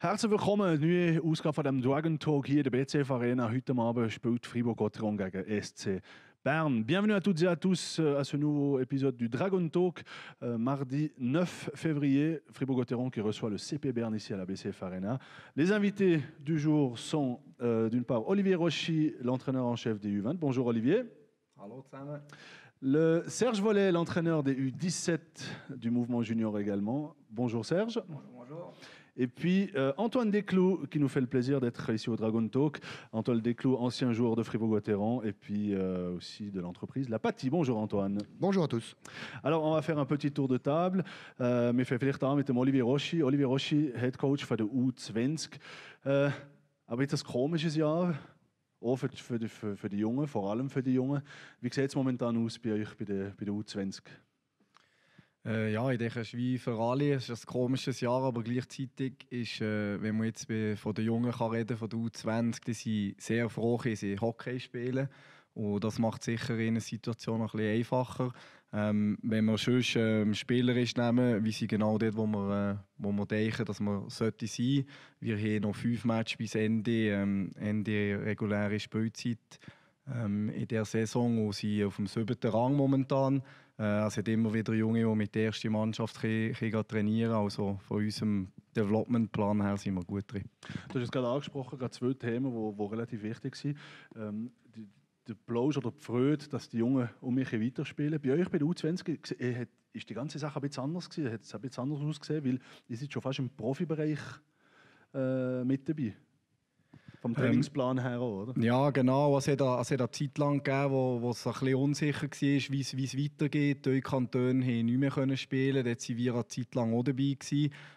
Bienvenue à toutes et à tous euh, à ce nouveau épisode du Dragon Talk, euh, mardi 9 février. Fribourg-Gotteron qui reçoit le CP Bern ici à la BCF Arena. Les invités du jour sont euh, d'une part Olivier Rochy, l'entraîneur en chef des U20. Bonjour Olivier. Bonjour Le Serge Volet, l'entraîneur des U17 du mouvement junior également. Bonjour Serge. Bonjour. bonjour. Et puis euh, Antoine Desclous, qui nous fait le plaisir d'être ici au Dragon Talk. Antoine Desclous, ancien joueur de Fribourg-Gotteron et puis euh, aussi de l'entreprise La Bonjour Antoine. Bonjour à tous. Alors on va faire un petit tour de table. Euh, mais wir vielleicht auch mit dem Olivier Rossi. Olivier Rossi, Head Coach de der U20. aber jetzt das komisches Jahr. Auch oh, für, für, für, für die Jungen, vor allem für die Jungen. Wie sieht momentan aus bei euch, bei der, bei der U20? Äh, ja, ich denke, es ist wie für alle. Es ist ein komisches Jahr, aber gleichzeitig ist, äh, wenn man jetzt von den Jungen kann reden von den U20, die sind sehr froh, dass sie Hockey spielen. Und das macht sicher in einer Situation ein bisschen einfacher. Ähm, wenn man sonst ähm, Spieler ist, nehmen, wie sie genau dort, wo wir, äh, wo man denken, dass man sollte sein. Wir haben noch fünf Matches bis Ende, ähm, Ende reguläre Spielzeit ähm, in der Saison und sind auf dem siebten Rang momentan. Äh, es hat immer wieder Junge, die mit der ersten Mannschaft können, können trainieren Also von unserem Developmentplan her sind wir gut drin. Du hast es gerade angesprochen, gerade zwei Themen, die wo, relativ wichtig sind. Ähm, die, der Plausch oder die Freude, dass die Jungen um mich weiterspielen. Bei euch bei der U20 äh, ist die ganze Sache ein bisschen anders gewesen, hat es ein bisschen anders ausgesehen, weil ihr seid schon fast im Profibereich äh, mit dabei. Vom ähm, Trainingsplan ähm, her, oder? Ja, genau. Also, es hat, es eine Zeit lang gegeben, wo, es ein unsicher war, wie es, weitergeht. Die Kantone konnten nicht mehr können spielen. Dort waren wir eine Zeit lang auch dabei.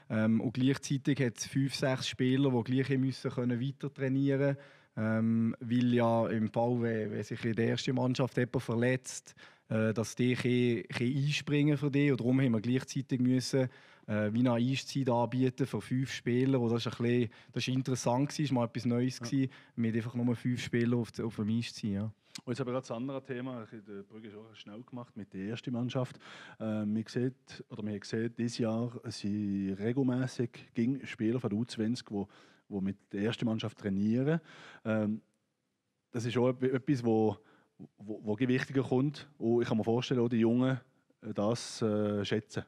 Ähm, und gleichzeitig hat es fünf, sechs Spieler, die gleich müssen können weiter trainieren ähm, Weil ja im Fall, wenn, wenn sich in der ersten Mannschaft jemand verletzt, äh, dass die kann, kann einspringen für die. Und darum haben wir gleichzeitig müssen äh, wie eine Eiszeit anbieten von fünf Spielern. Das war interessant, das war mal etwas Neues. Ja. Gewesen. einfach nur fünf Spielern auf, auf dem Eis zu sein. Ja. Und jetzt aber gerade das andere Thema, der Brügge ist auch schnell gemacht mit der ersten Mannschaft. Ähm, wir, sieht, oder wir haben gesehen, dieses Jahr sind regelmäßig Spieler von der U20, die, die mit der ersten Mannschaft trainieren. Ähm, das ist auch etwas, wo, wo, wo gewichtiger kommt. Und ich kann mir vorstellen, auch die Jungen äh, das äh, schätzen.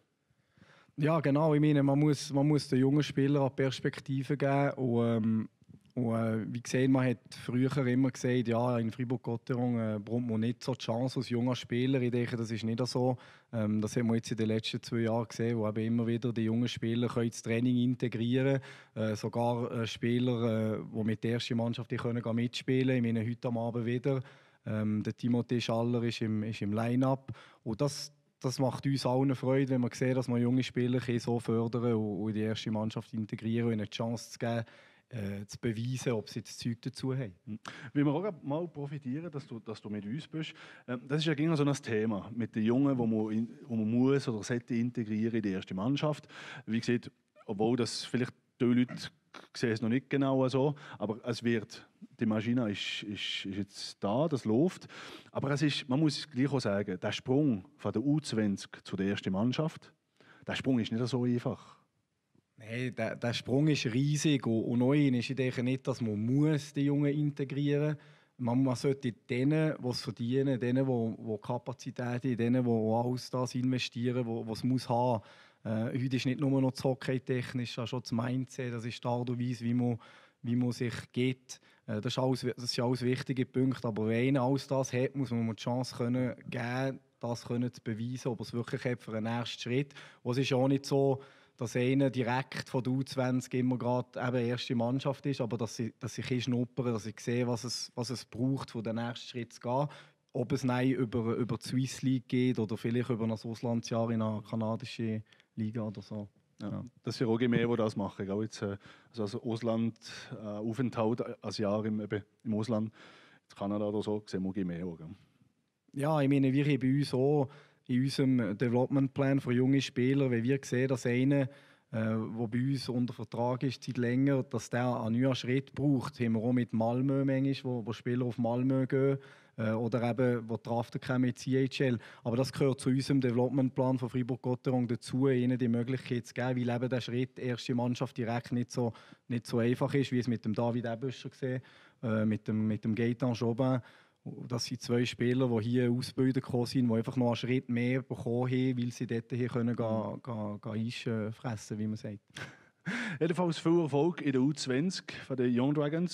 Ja, genau. Ich meine, man muss, man muss den jungen Spielern eine Perspektive geben. Und, ähm, und äh, wie gesehen, man hat früher immer gesagt, ja, in Fribourg-Gotterung äh, braucht man nicht so die Chance als junger Spieler. Ich denke, das ist nicht so. Ähm, das haben wir jetzt in den letzten zwei Jahren gesehen, wo eben immer wieder die jungen Spieler ins Training integrieren können. Äh, sogar äh, Spieler, die äh, mit der ersten Mannschaft die können mitspielen können. Ich meine, heute Abend wieder. Ähm, der Timothée Schaller ist im, ist im Line-Up. Und das das macht uns allen Freude, wenn wir sehen, dass wir junge Spieler so fördern und in die erste Mannschaft integrieren und ihnen die Chance zu geben, äh, zu beweisen, ob sie das Zeug dazu haben. Wenn hm. wir auch mal profitieren, dass du, dass du mit uns bist, ähm, das ist ja genau so ein Thema mit den Jungen, die man, in, wo man muss oder sollte integrieren in die erste Mannschaft. Wie gesagt, obwohl das vielleicht die Leute sehen es noch nicht genau so, aber es wird, die Maschine ist, ist, ist jetzt da, das läuft. Aber es ist, man muss gleich auch sagen, der Sprung von der U20 zu der ersten Mannschaft, der Sprung ist nicht so einfach. Nein, der, der Sprung ist riesig und, neu ist ich nicht, dass man muss die Jungen integrieren muss. Man, sollte denen, die es verdienen, denen, die, die Kapazität haben, denen, die alles das investieren, was es haben muss, äh, heute ist nicht nur noch das Hockey technisch, auch schon das Mindset, das ist die Art und Weise, wie man, wie man sich geht. Äh, das, ist alles, das ist alles wichtige Punkte. Aber wenn einer alles das hat, muss man die Chance können geben, das können zu beweisen, ob es wirklich hat für den nächsten Schritt. Und es ist auch nicht so, dass einer direkt von der U20 immer gerade eben erste Mannschaft ist, aber dass ich, dass ich schnuppere, dass ich sehe, was es, was es braucht, um den ersten Schritt zu gehen. Ob es nein über, über die Swiss League geht oder vielleicht über ein Auslandsjahr in eine kanadische Liga oder so. Ja. Ja. Das sind ja auch mehr, die das machen. Gell? Äh, also, also, Ausland, äh, Aufenthalt als Jahr im, eben, im Ausland, in Kanada oder so, sehen wir mehr. Gell? Ja, ich meine, wir haben bei uns auch in unserem Development Plan für junge Spieler, wenn wir sehen, dass einer, äh, der äh, bei uns unter Vertrag ist, seit länger, dass der einen neuen Schritt braucht, haben wir auch mit Malmö manchmal, wo, wo Spieler auf Malmö gehen äh, oder eben, wo Drafter kommen in die CHL. Aber das gehört zu unserem Developmentplan von Fribourg-Gotterung dazu, ihnen die Möglichkeit zu geben, weil eben der Schritt erste Mannschaft direkt nicht so, nicht so einfach ist, wie es mit dem David Ebüscher gesehen, äh, mit dem, mit dem Gaetan Jobin. Das sind zwei Spieler, die hier ausgebildet gekommen sind, die einfach noch einen Schritt mehr bekommen haben, weil sie dort hier können gehen, gehen, gehen, gehen äh, fressen, wie man sagt. u Young Dragons.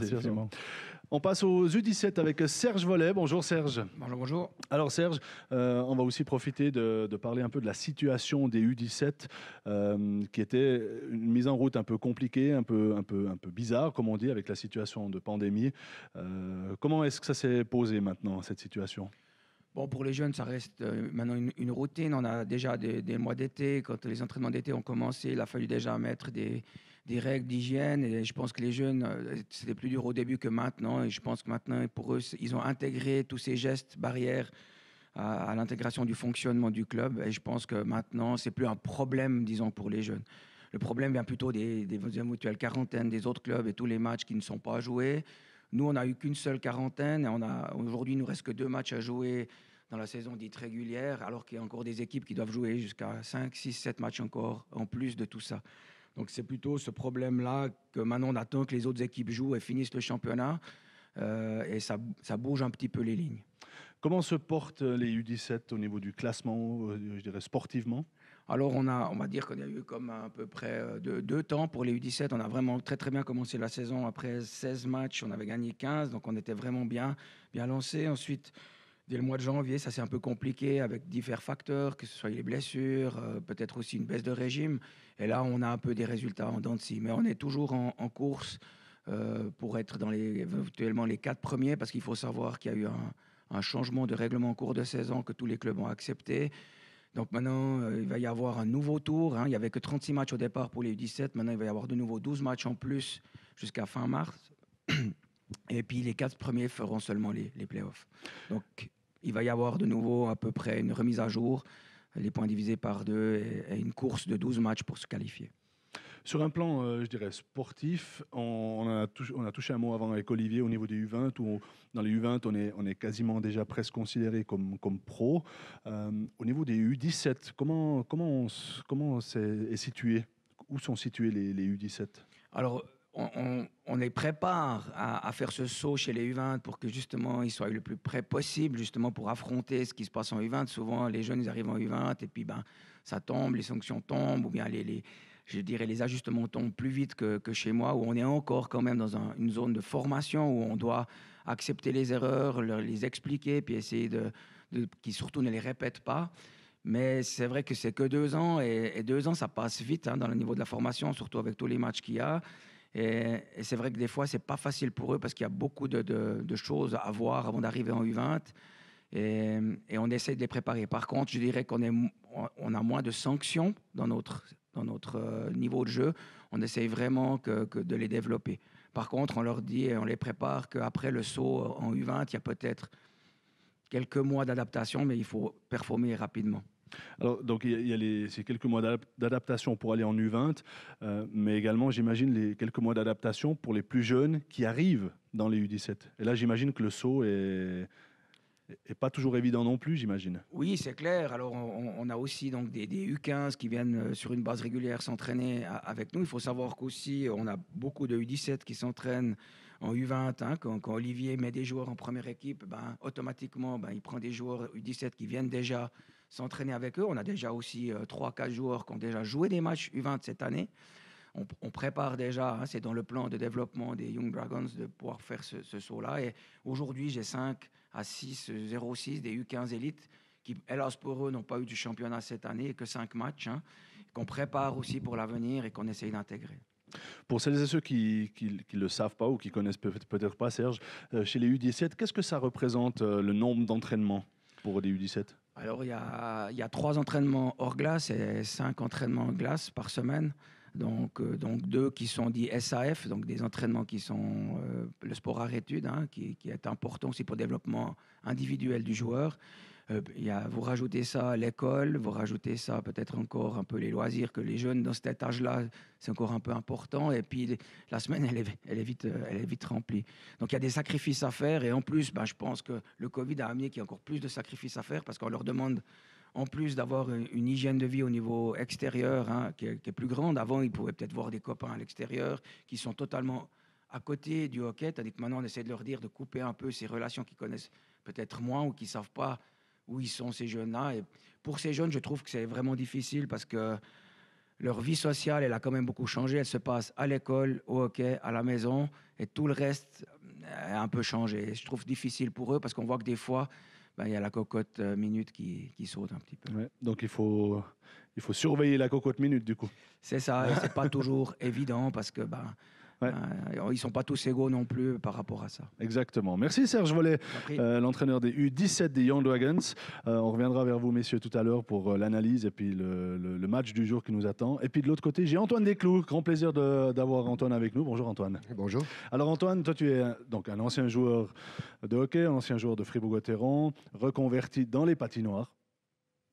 Saison On passe aux U17 avec Serge Volet. Bonjour Serge. Bonjour, Alors Serge, euh, on va aussi profiter de, parler un peu de la situation des U17 euh, qui était une mise en route un peu compliquée, un peu, un peu, un peu bizarre, comme on dit, avec la situation de pandémie. Euh, comment est-ce que ça s'est posé maintenant, cette situation Bon, pour les jeunes, ça reste euh, maintenant une, routine. On a déjà des, mois d'été. Quand les entraînements d'été ont commencé, il a fallu déjà mettre des, règles d'hygiène. Et je pense que les jeunes, euh, c'était plus dur au début que maintenant. Et je pense que maintenant, pour eux, ils ont intégré tous ces gestes barrières à, l'intégration du fonctionnement du club. Et je pense que maintenant, c'est plus un problème, disons, pour les jeunes. Le problème vient plutôt des, des, des mutuelles quarantaines, des autres clubs et tous les matchs qui ne sont pas joués. Nous, on n'a eu qu'une seule quarantaine. Et aujourd'hui, il nous reste que deux matchs à jouer dans la saison dite régulière, alors qu'il y a encore des équipes qui doivent jouer jusqu'à 5, 6, 7 matchs encore, en plus de tout ça. Donc c'est plutôt ce problème-là que maintenant on attend que les autres équipes jouent et finissent le championnat. Euh, et ça, ça bouge un petit peu les lignes. Comment se portent les U17 au niveau du classement, euh, je dirais sportivement alors, on, a, on va dire qu'on a eu comme à, peu près euh, deux temps pour les U17. On a vraiment très, très bien commencé la saison. Après 16 matchs, on avait gagné 15, donc on était vraiment bien, bien lancé. Ensuite, dès le mois de janvier, ça s'est un peu compliqué avec divers facteurs, que ce soit les blessures, euh, peut-être aussi une baisse de régime. Et là, on a un peu des résultats en dents de scie. Mais on est toujours en, course euh, pour être dans les, éventuellement les quatre premiers, parce qu'il faut savoir qu'il y a eu un, un changement de règlement en cours de saison que tous les clubs ont accepté. Donc maintenant, euh, il va y avoir un nouveau tour. Hein. Il n'y avait que 36 matchs au départ pour les 17 Maintenant, il va y avoir de nouveau 12 matchs en plus jusqu'à fin mars. Et puis les quatre premiers feront seulement les, playoffs. Donc il va y avoir de nouveau à peu près une remise à jour, les points divisés par deux et une course de 12 matchs pour se qualifier. Sur un plan, euh, je dirais, sportif, on, a touché, un mot avant avec Olivier au niveau des U20, dans les U20, on est, quasiment déjà presque considéré comme, pro. Euh, au niveau des U17, comment, est, situé Où sont situés les, U17 Alors, on, on, les prépare à, faire ce saut chez les U20 pour que justement ils soient le plus près possible, justement pour affronter ce qui se passe en U20. Souvent, les jeunes, arrivent en U20 et puis ben, ça tombe, les sanctions tombent, ou bien les, je dirais, les ajustements tombent plus vite que, chez moi, où on est encore quand même dans une zone de formation, où on doit accepter les erreurs, les expliquer, puis essayer de, qui surtout ne les répètent pas. Mais c'est vrai que c'est que deux ans, et, deux ans, ça passe vite hein, dans le niveau de la formation, surtout avec tous les matchs qu'il y a. Et, c'est vrai que des fois, c'est pas facile pour eux parce qu'il y a beaucoup de, choses à voir avant d'arriver en U20. Et, on essaie de les préparer. Par contre, je dirais qu'on on a moins de sanctions dans notre dans notre euh, niveau de jeu. On essaye vraiment que, de les développer. Par contre, on leur dit et on les prépare qu'après le saut en U20, il y a peut-être quelques mois d'adaptation, mais il faut performer rapidement. Alors, donc, il y a ces quelques mois d'adaptation pour aller en U20, euh, mais également, j'imagine, les quelques mois d'adaptation pour les plus jeunes qui arrivent dans les U17. Et là, j'imagine que le saut est, et pas toujours évident non plus, j'imagine. Oui, c'est clair. Alors, on, a aussi donc des, U15 qui viennent euh, sur une base régulière s'entraîner avec nous. Il faut savoir qu'aussi, on a beaucoup de U17 qui s'entraînent en U20. Hein, quand, Olivier met des joueurs en première équipe, ben, automatiquement, ben, il prend des joueurs U17 qui viennent déjà s'entraîner avec eux. On a déjà aussi 3-4 euh, joueurs qui ont déjà joué des matchs U20 cette année. On, prépare déjà, hein, c'est dans le plan de développement des Young Dragons de pouvoir faire ce, ce saut-là. Et aujourd'hui, j'ai cinq à 6, 0 des U15 élites qui, hélas pour eux, n'ont pas eu du championnat cette année que 5 matchs, hein, qu'on prépare aussi pour l'avenir et qu'on essaye d'intégrer. Pour celles et ceux qui ne le savent pas ou qui connaissent peut-être pas, Serge, euh, chez les U17, qu'est-ce que ça représente euh, le nombre d'entraînements pour les U17 Alors, il y a, y a, trois entraînements hors glace et cinq entraînements en glace par semaine donc, euh, donc deux qui sont dits SAF, donc des entraînements qui sont euh, le sport à études, hein, qui, est important aussi pour le développement individuel du joueur. Euh, vous rajoutez ça à l'école, vous rajoutez ça peut-être encore un peu les loisirs que les jeunes dans cet âge-là, c'est encore un peu important. Et puis la semaine, elle est, vite, remplie. Donc il y a des sacrifices à faire. Et en plus, bah, je pense que le Covid a amené qu'il y a encore plus de sacrifices à faire parce qu'on leur demande en plus d'avoir une hygiène de vie au niveau extérieur hein, qui, est, plus grande, avant ils pouvaient peut-être voir des copains à l'extérieur qui sont totalement à côté du hockey, tandis que maintenant on essaie de leur dire de couper un peu ces relations qu'ils connaissent peut-être moins ou qui ne savent pas où ils sont ces jeunes-là. Et pour ces jeunes, je trouve que c'est vraiment difficile parce que leur vie sociale, elle a quand même beaucoup changé. Elle se passe à l'école, au hockey, à la maison, et tout le reste a euh, un peu changé. Je trouve difficile pour eux parce qu'on voit que des fois, bah, il y a la cocotte euh, minute qui, saute un petit peu. donc il faut, il faut surveiller la cocotte minute du coup. C'est ça, c'est pas toujours évident parce que ben, Ouais. Euh, ils sont pas tous égaux non plus par rapport à ça. Exactement. Merci Serge Volet, euh, l'entraîneur des U17 des Young Dragons. Euh, on reviendra vers vous, messieurs, tout à l'heure pour l'analyse et puis le, match du jour qui nous attend. Et puis de l'autre côté, j'ai Antoine Desclous. Grand plaisir d'avoir Antoine avec nous. Bonjour Antoine. Bonjour. Alors Antoine, toi tu es donc un ancien joueur de hockey, un ancien joueur de Fribourg-Gotteron, reconverti dans les patinoires.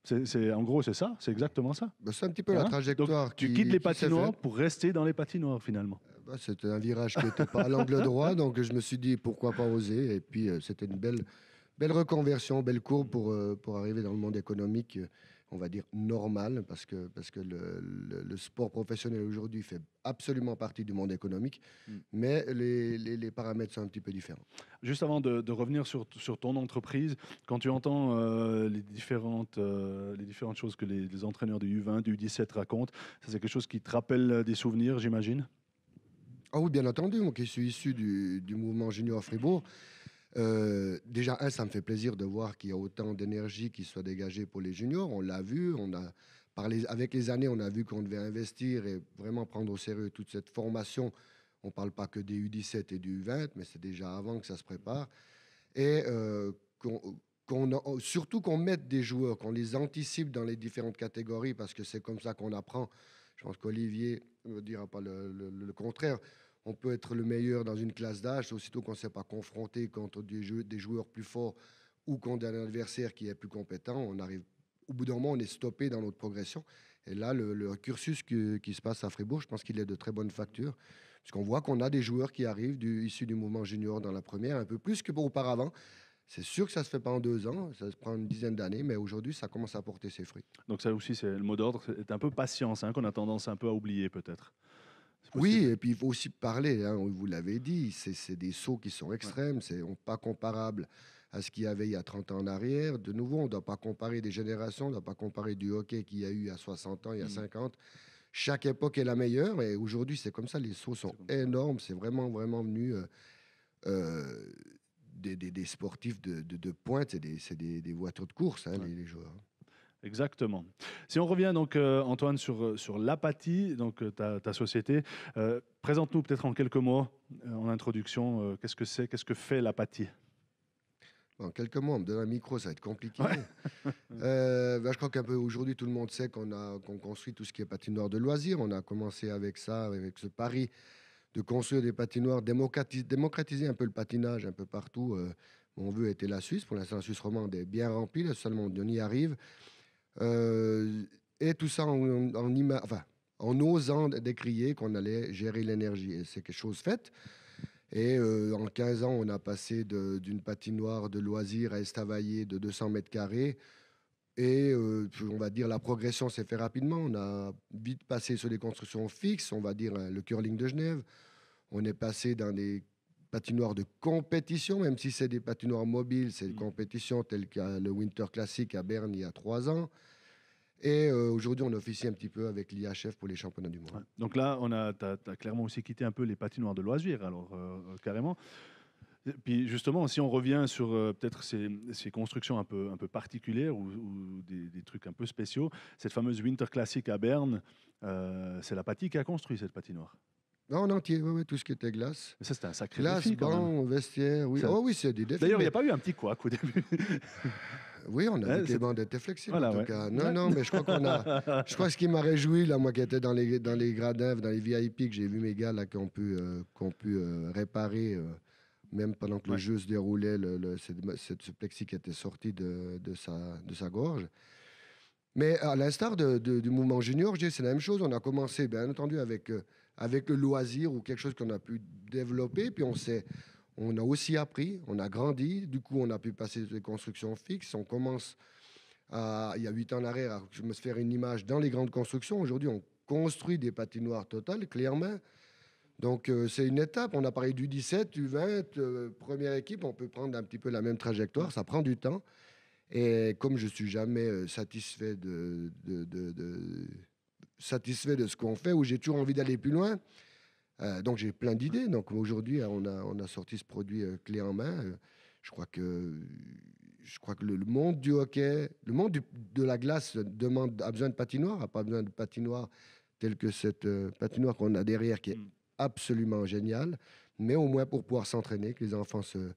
C'est, en gros, c'est ça, c'est exactement ça. Bah, c'est un petit peu la trajectoire. tu quittes les patinoires pour rester dans les patinoires finalement bah, C'était un virage qui n'était pas à l'angle droit, donc je me suis dit pourquoi pas oser. Et puis euh, c'était une belle, belle reconversion, belle courbe pour, euh, pour arriver dans le monde économique, euh, on va dire normal, parce que, parce que le, sport professionnel aujourd'hui fait absolument partie du monde économique, mm. mais les, les, paramètres sont un petit peu différents. Juste avant de, revenir sur, sur, ton entreprise, quand tu entends les, différentes, les différentes choses que les, les entraîneurs du U20, du U17 racontent, ça c'est quelque chose qui te rappelle des souvenirs, j'imagine ah bien entendu, moi qui suis issu du, mouvement junior Fribourg, euh, déjà, un, ça me fait plaisir de voir qu'il y a autant d'énergie qui soit dégagée pour les juniors. On l'a vu, on a, avec les années, on a vu qu'on devait investir et vraiment prendre au sérieux toute cette formation. On ne parle pas que des U17 et du U20, mais c'est déjà avant que ça se prépare. Et euh, surtout qu'on mette des joueurs, qu'on les anticipe dans les différentes catégories, parce que c'est comme ça qu'on apprend. Je pense qu'Olivier ne dira pas le contraire on peut être le meilleur dans une classe d'âge, aussitôt qu'on ne s'est pas confronté contre des, des joueurs plus forts ou contre un adversaire qui est plus compétent, on arrive au bout d'un moment, on est stoppé dans notre progression. Et là, le, cursus qui se passe à Fribourg, je pense qu'il est de très bonne facture. qu'on voit qu'on a des joueurs qui arrivent du, issus du mouvement junior dans la première, un peu plus que auparavant. C'est sûr que ça ne se fait pas en deux ans, ça se prend une dizaine d'années, mais aujourd'hui, ça commence à porter ses fruits. Donc ça aussi, c'est le mot d'ordre, c'est un peu patience hein, qu'on a tendance un peu à oublier peut-être. Oui, et puis il faut aussi parler, hein, vous l'avez dit, c'est des sauts qui sont extrêmes, c'est pas comparable à ce qu'il y avait il y a 30 ans en arrière. De nouveau, on ne doit pas comparer des générations, on ne doit pas comparer du hockey qu'il y a eu à y 60 ans, il y a 50. Mmh. Chaque époque est la meilleure et aujourd'hui c'est comme ça, les sauts sont énormes, c'est vraiment, vraiment venu... Euh, euh, des, sportifs de, pointe, c'est des, voitures de course, hein, les, joueurs. Exactement. Si on revient donc, euh, Antoine, sur, euh, sur l'apathie, donc euh, ta, société, présente-nous peut-être en quelques mots, en introduction, qu'est-ce que c'est, qu'est-ce que fait l'apathie En quelques mots, on me donne un micro, ça va être compliqué. Bah, je crois qu'un peu aujourd'hui, tout le monde sait qu'on, a, qu'on construit tout ce qui est patinoire de loisirs. On a commencé avec ça, avec ce pari de construire des patinoires, démocratiser, démocratiser un peu le patinage un peu partout. mon vœu était la Suisse. Pour l'instant, la Suisse romande est bien remplie. seulement, on y arrive. Euh, et tout ça en, en, en osant décrier qu'on allait gérer l'énergie. Et c'est quelque chose fait. Et euh, en 15 ans, on a passé d'une patinoire de loisirs à Estavayer de 200 mètres carrés. Et euh, on va dire la progression s'est faite rapidement. On a vite passé sur des constructions fixes, on va dire hein, le curling de Genève. On est passé dans des patinoires de compétition, même si c'est des patinoires mobiles, c'est des mm. compétitions telles que le Winter Classic à Berne il y a trois ans. Et euh, aujourd'hui, on officie un petit peu avec l'IHF pour les championnats du monde. Donc là, on a, as, clairement aussi quitté un peu les patinoires de loisirs, alors euh, euh, carrément. Puis justement, si on revient sur peut-être ces, constructions un peu, un peu particulières ou, des, trucs un peu spéciaux, cette fameuse Winter Classic à Berne, c'est la Paty qui a construit cette patinoire. Non, en entier, tout ce qui était glace. Mais ça, c'était un sacré glace, défi. Glace, banc, vestiaire, oui. Oh, oui, c'est des défis. D'ailleurs, il n'y a pas eu un petit couac au début. oui, on a des bandes étaient flexibles, en tout cas. Non, non, mais je crois qu'on a... Je crois ce qui m'a réjoui, là, moi qui étais dans les, dans les gradins, dans les VIP, que j'ai vu mes gars, là, qui ont pu, euh, euh, réparer... Euh, même pendant que le jeu se déroulait, le, le ce plexi qui était sorti de, de, sa, de sa gorge. Mais à l'instar du mouvement junior, c'est la même chose. On a commencé, bien entendu, avec avec le loisir ou quelque chose qu'on a pu développer. Puis on s'est, on a aussi appris, on a grandi. Du coup, on a pu passer des constructions fixes. On commence à, il y a huit ans en arrière, à me faire une image dans les grandes constructions. Aujourd'hui, on construit des patinoires totales, clairement. Donc, euh, c'est une étape. On a parlé du 17, du 20, euh, première équipe. On peut prendre un petit peu la même trajectoire. Ça prend du temps. Et comme je suis jamais euh, satisfait de, de, de satisfait de ce qu'on fait, où j'ai toujours envie d'aller plus loin. Euh, donc j'ai plein d'idées. Donc aujourd'hui, on a, on a sorti ce produit euh, clé en main. Euh, je crois que, je crois que le, monde du hockey, le monde de la glace demande, a besoin de patinoire, a pas besoin de patinoire telle que cette patinoire qu'on a derrière qui est mm. absolument géniale. Mais au moins pour pouvoir s'entraîner, que les enfants se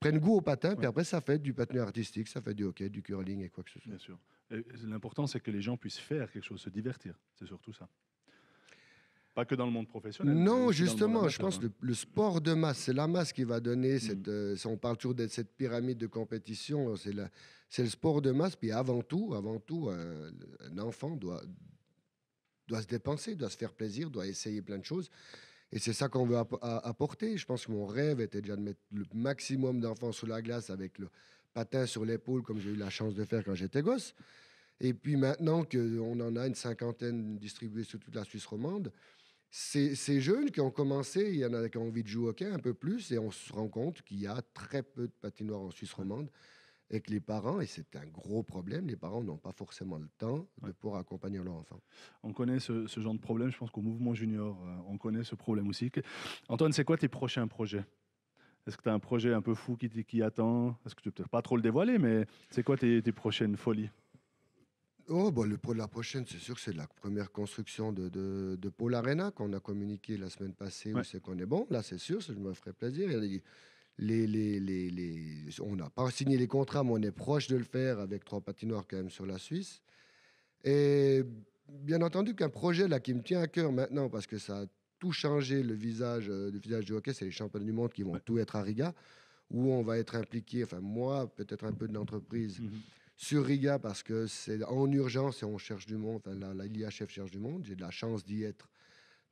prennent goût au patin, puis après ça fait du patin artistique, ça fait du hockey, du curling et quoi que ce soit. Bien sûr. Euh, l'important, c'est que les gens puissent faire quelque chose, se divertir. C'est surtout ça. Pas que dans le monde professionnel. Non, justement, je pense que hein. le, sport de masse, c'est la masse qui va donner mm. cette. Euh, on parle toujours de cette pyramide de compétition. C'est le sport de masse. Puis avant tout, avant tout, euh, un, enfant doit doit se dépenser, doit se faire plaisir, doit essayer plein de choses. Et c'est ça qu'on veut apporter. Je pense que mon rêve était déjà de mettre le maximum d'enfants sous la glace avec le, patin sur l'épaule, comme j'ai eu la chance de faire quand j'étais gosse. Et puis maintenant qu'on en a une cinquantaine distribuées sur toute la Suisse romande, ces, ces jeunes qui ont commencé, il y en a qui ont envie de jouer au hockey un peu plus, et on se rend compte qu'il y a très peu de patinoires en Suisse romande et que les parents, et c'est un gros problème, les parents n'ont pas forcément le temps de pouvoir accompagner leur enfants. On connaît ce, ce genre de problème, je pense qu'au mouvement junior, euh, on connaît ce problème aussi. Antoine, c'est quoi tes prochains projets est-ce que tu as un projet un peu fou qui, qui attend Est-ce que tu peux peut-être pas trop le dévoiler, mais c'est quoi tes, prochaines folies Oh, bah, le, la prochaine, c'est sûr que c'est la première construction de, de, de Pôle Arena qu'on a communiqué la semaine passée, où c'est qu'on est bon. Là, c'est sûr, je me ferait plaisir. Les, les, les, les on n'a pas signé les contrats, mais on est proche de le faire avec trois patinoires quand même sur la Suisse. Et bien entendu qu'un projet là qui me tient à cœur maintenant, parce que ça a tout changer le visage, euh, le visage du hockey. C'est les championnats du monde qui vont tout être à Riga, où on va être impliqué, enfin moi, peut-être un peu de l'entreprise, mhm. sur Riga, parce que c'est en urgence et on cherche du monde. la, cherche du monde. J'ai de la chance d'y être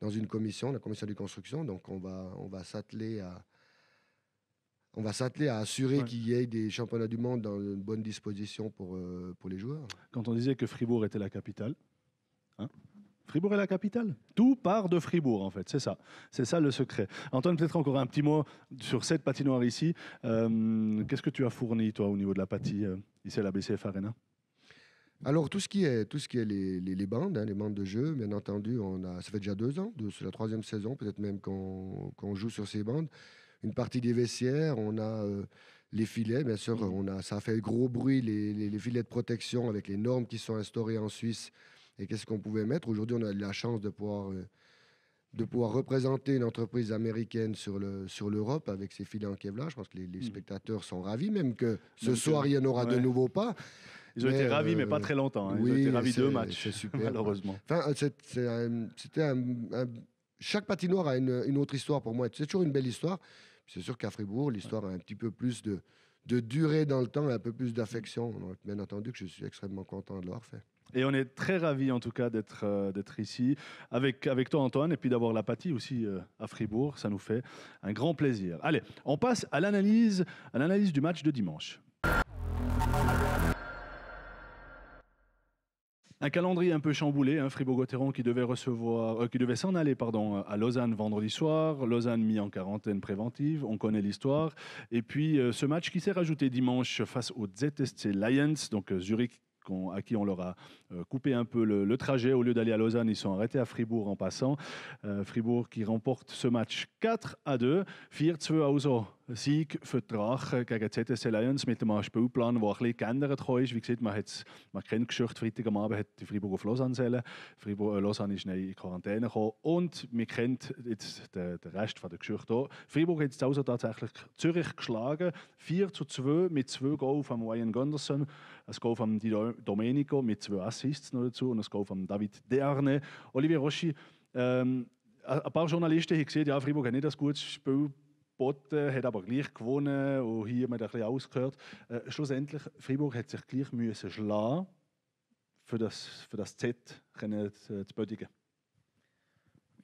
dans une commission, la commission de construction. Donc on va, on va s'atteler à... On va s'atteler à assurer qu'il y ait des championnats du monde dans une bonne disposition pour, euh, pour les joueurs. Quand on disait que Fribourg était la capitale, hein, Fribourg est la capitale. Tout part de Fribourg, en fait. C'est ça. C'est ça le secret. Antoine, peut-être encore un petit mot sur cette patinoire ici. Euh, qu'est-ce que tu as fourni, toi, au niveau de la patinoire euh, ici à la BCF Arena alors tout ce qui est tout ce qui est les, bandes, hein, les bandes de jeu, bien entendu, on a ça fait déjà deux ans, c'est la troisième saison peut-être même qu'on joue sur ces bandes. Une partie des vestiaires, on a euh, les filets, bien sûr, on a ça a fait gros bruit les, les, filets de protection avec les normes qui sont instaurées en Suisse et qu'est-ce qu'on pouvait mettre. Aujourd'hui, on a eu la chance de pouvoir, euh, de pouvoir représenter une entreprise américaine sur, le, sur l'Europe avec ses filets en Kevlar. Je pense que les, hmm. spectateurs sont ravis, même que ce soir, il n'y en aura de nouveau pas. Ils ont été ravis, mais pas euh, très longtemps. Hein. Ils ont été ravis deux matchs, super, malheureusement. Euh, c'était un, chaque patinoire a une, une, autre histoire pour moi. C'est toujours une belle histoire. C'est sûr qu'à Fribourg, l'histoire a un petit peu plus de, de durée dans le temps, et un peu plus d'affection. Hmm. Bien entendu que je suis extrêmement content de l'avoir fait. Et on est très ravis en tout cas d'être euh, d'être ici avec, avec toi Antoine et puis d'avoir l'apathie aussi euh, à Fribourg. Ça nous fait un grand plaisir. Allez, on passe à l'analyse, à l'analyse du match de dimanche. Un calendrier un peu chamboulé, hein, Fribourg-Gotteron qui devait recevoir, euh, qui devait s'en aller pardon, à Lausanne vendredi soir, Lausanne mis en quarantaine préventive, on connaît l'histoire. Et puis ce match qui s'est rajouté dimanche face aux ZSC Lions, donc Zurich à qui on leur a euh, coupé un peu le, trajet. Au lieu d'aller à Lausanne, ils sont arrêtés à Fribourg en passant. Euh, Fribourg qui remporte ce match 4 à 2. Viertz Sieg für die Drachen gegen ZSC Lions mit einem Spielplan, der ein bisschen geändert ist. Wie gesagt, man, man kennt die Geschichte, Freitag am Abend hat die Freiburg auf Lausanne sollen. Freiburg, äh, Lausanne ist in Quarantäne gekommen und man kennt jetzt den, den Rest von der Geschichte auch. Fribourg hat jetzt also tatsächlich Zürich geschlagen, 4 zu 2 mit zwei Goals von Ryan Gunderson, ein Goal von Di Domenico mit zwei Assists noch dazu und ein Goal von David Dearne. Olivier Rossi, ähm, ein paar Journalisten haben gesehen, ja, Fribourg hat nicht das gutes Spiel geboten, hat aber gleich gewonnen und hier haben wir ein bisschen ausgehört. Äh, schlussendlich, Freiburg hat sich gleich müssen schlagen, für das, für das Z können, äh, zu, zu bündigen.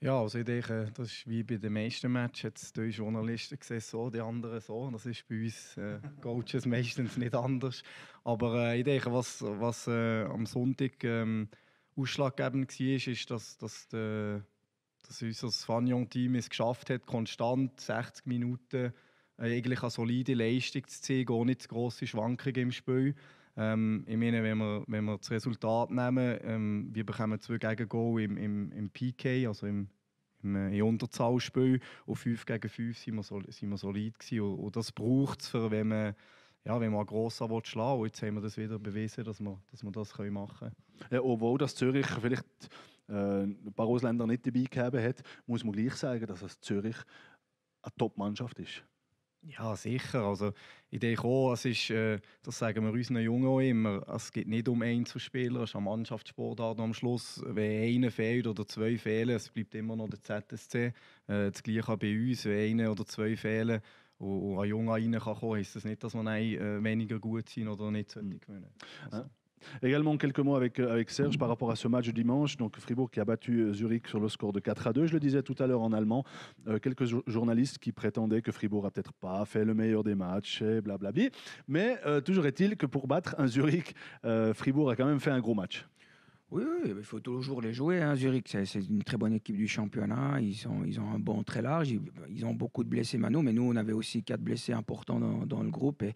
Ja, also ich denke, das ist wie bei den meisten Matches. Jetzt die Journalisten sehen so, die anderen so. Das ist bei uns äh, Coaches meistens nicht anders. Aber äh, ich denke, was, was äh, am Sonntag ähm, ausschlaggebend war, ist, dass, dass der dass unser Fanion-Team es geschafft hat, konstant 60 Minuten äh, eigentlich eine solide Leistung zu zeigen, ohne zu grosse Schwankungen im Spiel. Ähm, ich meine, wenn wir, wenn wir das Resultat nehmen, ähm, wir bekommen zwei gegen Goal im, im, im PK, also im, im, äh, im Unterzahlspiel. Und 5 gegen 5 sind wir, so, sind wir solid gewesen. Und, und das braucht es, wenn man ja, wenn man gross schlagen will. Und jetzt haben wir das wieder bewiesen, dass wir, dass wir das machen können. Ja, äh, obwohl das Zürich vielleicht äh, ein paar Ausländer nicht dabei gehabt hat, muss man gleich sagen, dass das Zürich eine Top-Mannschaft ist. Ja, sicher. Also, in der auch, es ist, äh, das sagen wir unseren Jungen auch immer, es geht nicht um einen zu spielen, es ist eine Mannschaftssport am Schluss. Wenn einer fehlt oder zwei fehlen, es bleibt immer noch der ZSC. Äh, das Gleiche bei uns, wenn einer oder zwei fehlen und, ein Junge reinkommen kann, heisst das nicht, dass wir einen, weniger gut sind oder nicht hm. gewinnen also. Également quelques mots avec, euh, avec Serge par rapport à ce match dimanche. Donc Fribourg qui a battu euh, Zurich sur le score de 4 à 2. Je le disais tout à l'heure en allemand, euh, quelques journalistes qui prétendaient que Fribourg a peut-être pas fait le meilleur des matchs et Mais toujours est-il que pour battre un Zurich, Fribourg a quand même fait un gros match. Oui, il faut toujours les jouer. Hein. Zurich, c'est une très bonne équipe du championnat. Ils, sont, ils ont un bon très large. Ils, ont beaucoup de blessés, Mano, mais nous, on avait aussi quatre blessés importants dans, le groupe. Et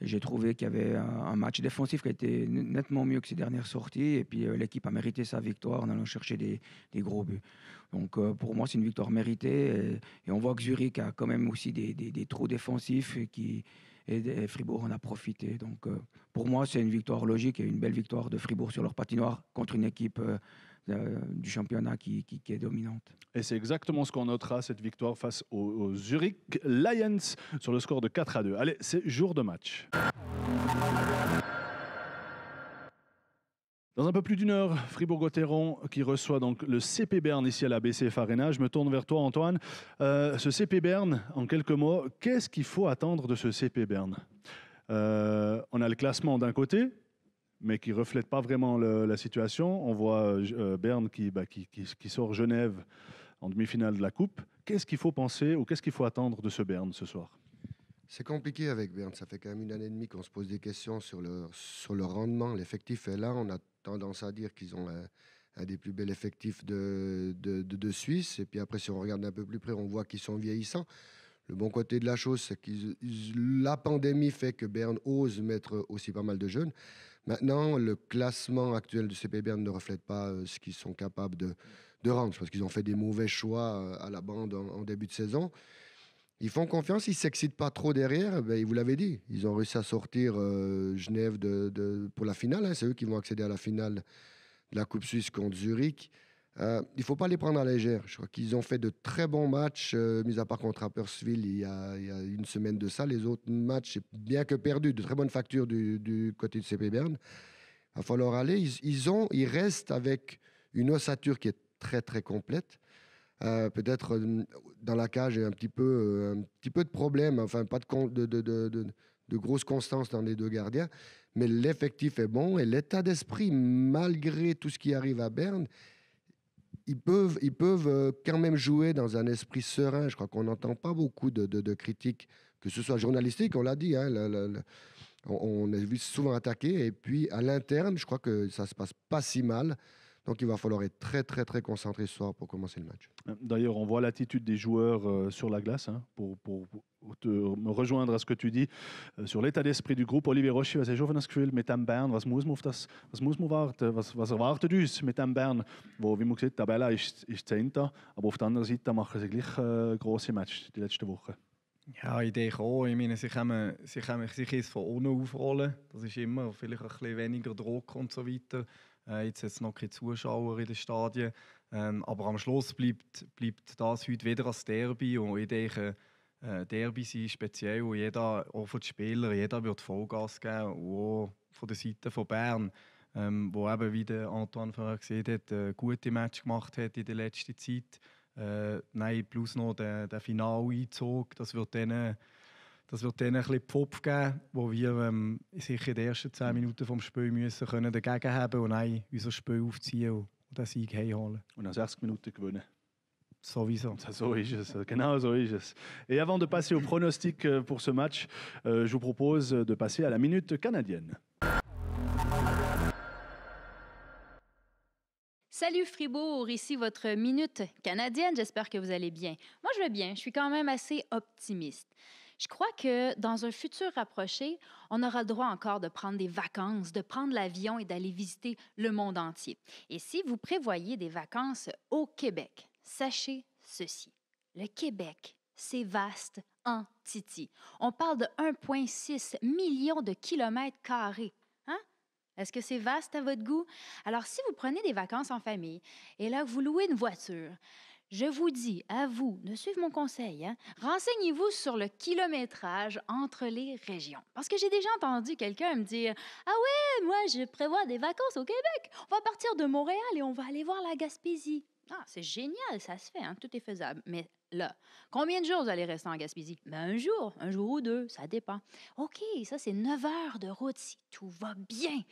j'ai trouvé qu'il y avait un, match défensif qui a été nettement mieux que ses dernières sorties. Et puis euh, l'équipe a mérité sa victoire en allant chercher des, gros buts. Donc euh, pour moi, c'est une victoire méritée. Et, on voit que Zurich a quand même aussi des, trous défensifs et, qui, Fribourg en a profité. Donc euh, pour moi, c'est une victoire logique et une belle victoire de Fribourg sur leur patinoire contre une équipe euh, du championnat qui, est dominante. Et c'est exactement ce qu'on notera, cette victoire face aux, Zurich Lions sur le score de 4 à 2. Allez, c'est jour de match. Dans un peu plus d'une heure, Fribourg-Gotteron qui reçoit donc le CP Berne ici à la BCF Arena. Je me tourne vers toi, Antoine. Euh, ce CP Berne, en quelques mots, qu'est-ce qu'il faut attendre de ce CP Berne euh, On a le classement d'un côté, mais qui ne reflète pas vraiment la situation. On voit euh, euh, Berne bah, qui, qui, sort Genève en demi-finale de la Coupe. Qu'est-ce qu'il faut penser ou qu'est-ce qu'il faut attendre de ce Berne ce soir C'est compliqué avec Berne. Ça fait quand même une année et demie qu'on se pose des questions sur le, sur le rendement. L'effectif est là. On a tendance à dire qu'ils ont un, des plus bels effectifs de, de, de Suisse. Et puis après, si on regarde un peu plus près, on voit qu'ils sont vieillissants. Le bon côté de la chose, c'est que la pandémie fait que Berne ose mettre aussi pas mal de jeunes. Maintenant, le classement actuel du CP ne reflète pas euh, ce qu'ils sont capables de, rendre. parce qu'ils ont fait des mauvais choix euh, à la bande en, début de saison. Ils font confiance, ils ne s'excitent pas trop derrière. Eh ben, vous l'avez dit, ils ont réussi à sortir euh, Genève pour la finale. Hein. C'est eux qui vont accéder à la finale de la Coupe Suisse contre Zurich. Euh, il ne faut pas les prendre à légère. Je crois qu'ils ont fait de très bons matchs, euh, mis à part contre Rappersville il y, a, une semaine de ça. Les autres matchs, bien que perdu, de très bonnes factures du, côté de CP Berne. Il va falloir aller. Ils, ont, restent avec une ossature qui est très, très complète. Euh, peut-être dans la cage un petit peu, un petit peu de problème, enfin pas de, de, de, de grosse constance dans les deux gardiens, mais l'effectif est bon et l'état d'esprit, malgré tout ce qui arrive à Berne, ils peuvent, euh, quand même jouer dans un esprit serein. Je crois qu'on n'entend pas beaucoup de, critiques, que ce soit journalistique, on l'a dit, hein, on, est souvent attaqué. Et puis à l'interne, je crois que ça ne se passe pas si mal. Donc il va falloir être très très très concentré ce soir pour commencer le match. D'ailleurs, on voit l'attitude des joueurs euh, sur la glace hein, pour, me rejoindre à ce que tu dis euh, sur l'état d'esprit du groupe. Olivier Rocher, was ja schon das Gefühl, mit dem Bern, was muss man auf das, was muss man warten, was, was erwartet uns mit dem Bern, wo, wie man Tabella ist, ist 10. Aber auf der anderen Seite machen sie gleich äh, große Match die letzte Wochen. Ja, Idee auch. Ich meine, sie können, sie sich von unten aufrollen. Das ist immer vielleicht ein bisschen weniger Druck und so weiter. Äh, jetzt hat es noch keine Zuschauer in den Stadien. Ähm, aber am Schluss bleibt, bleibt das heute wieder als Derby. Und ich denke, äh, Derby sind speziell. Und jeder, auch für die Spieler, jeder wird Vollgas geben. Und auch von der Seite von Bern, ähm, wo eben, wie der Antoine vorher gesehen hat, äh, gute Match gemacht hat in der letzten Zeit. Äh, nein, plus noch der, der Finaleinzug. Das wird denen Das wird denen ein bisschen Pop geben, wo wir ähm, sicher in den ersten 10 Minuten vom Spiel müssen können dagegen haben und ein unser Spiel aufziehen und den Sieg heimholen. Und nach 60 Minuten gewinnen. Sowieso. So ist es, genau so ist es. Et avant de passer au pronostic euh, pour ce match, euh, je vous propose de passer à la minute canadienne. Salut Fribourg, ici votre minute canadienne. J'espère que vous allez bien. Moi, je vais bien. Je suis quand même assez optimiste. Je crois que dans un futur rapproché, on aura le droit encore de prendre des vacances, de prendre l'avion et d'aller visiter le monde entier. Et si vous prévoyez des vacances au Québec, sachez ceci. Le Québec, c'est vaste en Titi. On parle de 1,6 million de kilomètres carrés. Hein? Est-ce que c'est vaste à votre goût? Alors, si vous prenez des vacances en famille et là, vous louez une voiture, je vous dis, à vous, de suivre mon conseil, hein. renseignez-vous sur le kilométrage entre les régions. Parce que j'ai déjà entendu quelqu'un me dire Ah ouais, moi, je prévois des vacances au Québec. On va partir de Montréal et on va aller voir la Gaspésie. Ah, c'est génial, ça se fait, hein, tout est faisable. Mais là, combien de jours vous allez rester en Gaspésie? Ben, un jour, un jour ou deux, ça dépend. OK, ça, c'est 9 heures de route si tout va bien.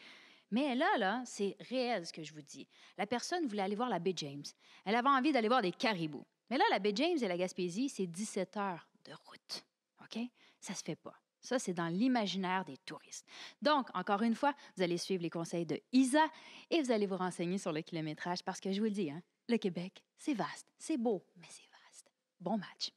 Mais là, là, c'est réel ce que je vous dis. La personne voulait aller voir la baie James. Elle avait envie d'aller voir des caribous. Mais là, la baie James et la Gaspésie, c'est 17 heures de route. OK? Ça se fait pas. Ça, c'est dans l'imaginaire des touristes. Donc, encore une fois, vous allez suivre les conseils de Isa et vous allez vous renseigner sur le kilométrage parce que je vous le dis, hein, le Québec, c'est vaste, c'est beau, mais c'est vaste. Bon match.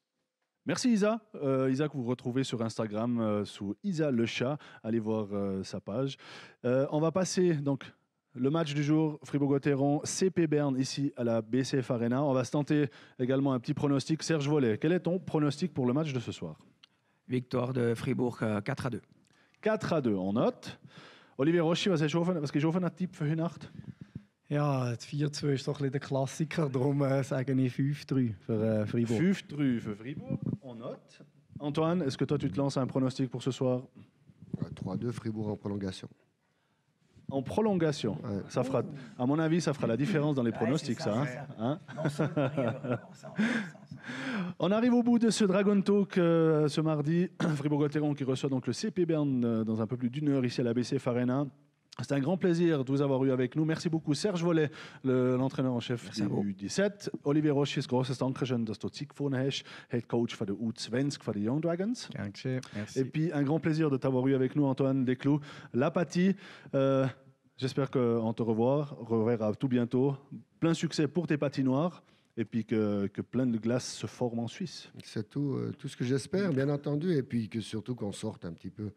Merci Isa. Euh, Isa que vous retrouvez sur Instagram euh, sous Isa le chat. Allez voir euh, sa page. on va passer donc le match du jour, Fribourg-Gotteron, CP Berne ici à la BCF Arena. On va se tenter également un petit pronostic. Serge Volet, quel est ton pronostic pour le match de ce soir Victoire de Fribourg 4 à 2. 4 à 2, on note. Olivier Rochy, was ce que tu as un type pour einen Tipp für heute Ja, 4-2 ist un peu bisschen der Klassiker, darum äh, sage 5-3 pour äh, Fribourg. 5-3 pour Fribourg? note. Antoine, est-ce que toi, tu te lances un pronostic pour ce soir 3-2, euh, Fribourg en prolongation. En prolongation, ça fera, à mon avis, ça fera la différence dans les pronostics, ça. on arrive au bout de ce Dragon Talk euh, ce mardi. Fribourg-Gotteron qui reçoit donc le CP Bern euh, dans un peu plus d'une heure ici à l'ABC Farena. C'est un grand plaisir de vous avoir eu avec nous. Merci beaucoup, Serge Vollet, l'entraîneur en chef Merci du 17. Olivier Roche, grosse Dankeschön, dass du Head Coach von der U20 von Young Dragons. Merci. Et puis, un grand plaisir de t'avoir eu avec nous, Antoine Desclous. L'apathie. Euh, J'espère qu'on te revoir, reverra tout bientôt. Plein succès pour tes patinoires et puis que, que, plein de glace se forment en Suisse. C'est tout, euh, tout ce que j'espère, bien entendu, et puis que surtout qu'on sorte un petit peu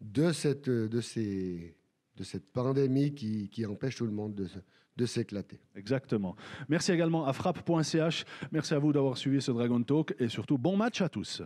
de, cette, euh, de ces de cette pandémie qui, empêche tout le monde de s'éclater. Exactement. Merci également à frappe.ch. Merci à vous d'avoir suivi ce Dragon Talk et surtout bon match à tous.